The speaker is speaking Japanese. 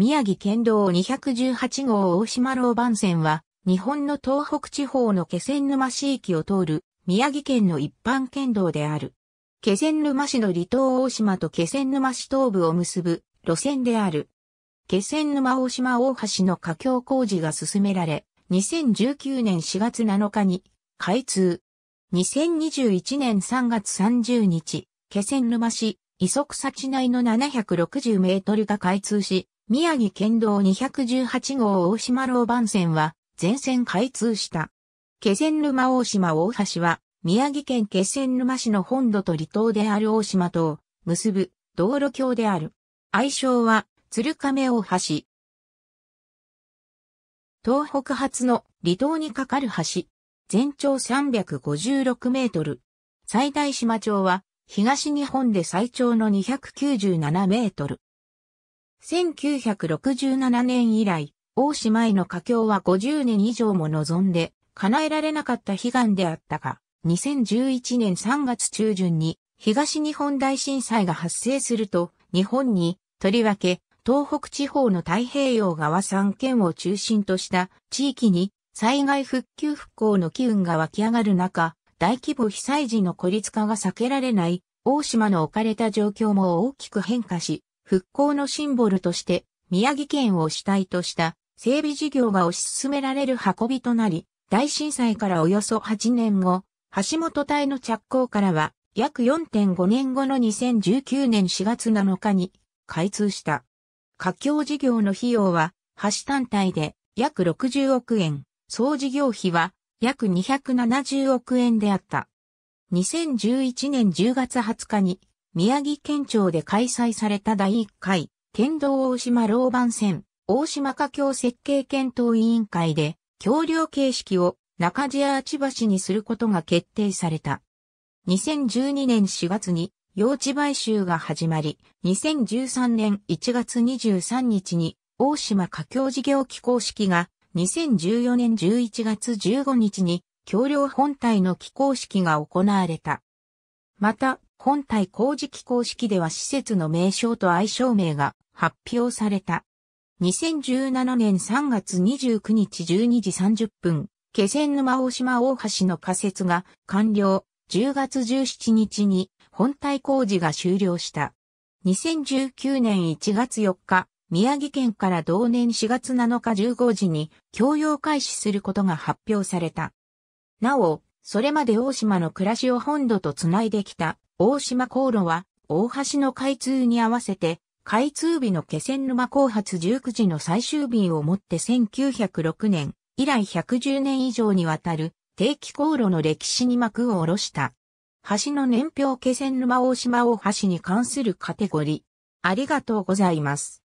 宮城県道218号大島老番線は、日本の東北地方の気仙沼市域を通る宮城県の一般県道である。気仙沼市の離島大島と気仙沼市東部を結ぶ路線である。気仙沼大島大橋の架橋工事が進められ、2019年4月7日に開通。2021年3月30日、気仙沼市、磯草地内の760メートルが開通し、宮城県道218号大島老番線は全線開通した。気仙沼大島大橋は宮城県気仙沼市の本土と離島である大島とを結ぶ道路橋である。愛称は鶴亀大橋。東北発の離島に架かる橋。全長356メートル。最大島町は東日本で最長の297メートル。1967年以来、大島への佳境は50年以上も望んで、叶えられなかった悲願であったが、2011年3月中旬に東日本大震災が発生すると、日本に、とりわけ、東北地方の太平洋側3県を中心とした地域に災害復旧復興の機運が湧き上がる中、大規模被災時の孤立化が避けられない大島の置かれた状況も大きく変化し、復興のシンボルとして、宮城県を主体とした整備事業が推し進められる運びとなり、大震災からおよそ8年後、橋本隊の着工からは約4.5年後の2019年4月7日に開通した。架橋事業の費用は橋単体で約60億円、総事業費は約270億円であった。2011年10月20日に宮城県庁で開催された第1回、県道大島老番線、大島架橋設計検討委員会で、橋梁形式を中地や千葉市にすることが決定された。2012年4月に用地買収が始まり、2013年1月23日に大島架橋事業機構式が、2014年11月15日に橋梁本体の機構式が行われた。また、本体工事機公式では施設の名称と愛称名が発表された。2017年3月29日12時30分、気仙沼大島大橋の仮設が完了、10月17日に本体工事が終了した。2019年1月4日、宮城県から同年4月7日15時に供用開始することが発表された。なお、それまで大島の暮らしを本土とつないできた大島航路は、大橋の開通に合わせて、開通日の気仙沼後発19時の最終便をもって1906年以来110年以上にわたる定期航路の歴史に幕を下ろした。橋の年表気仙沼大島大橋に関するカテゴリー。ありがとうございます。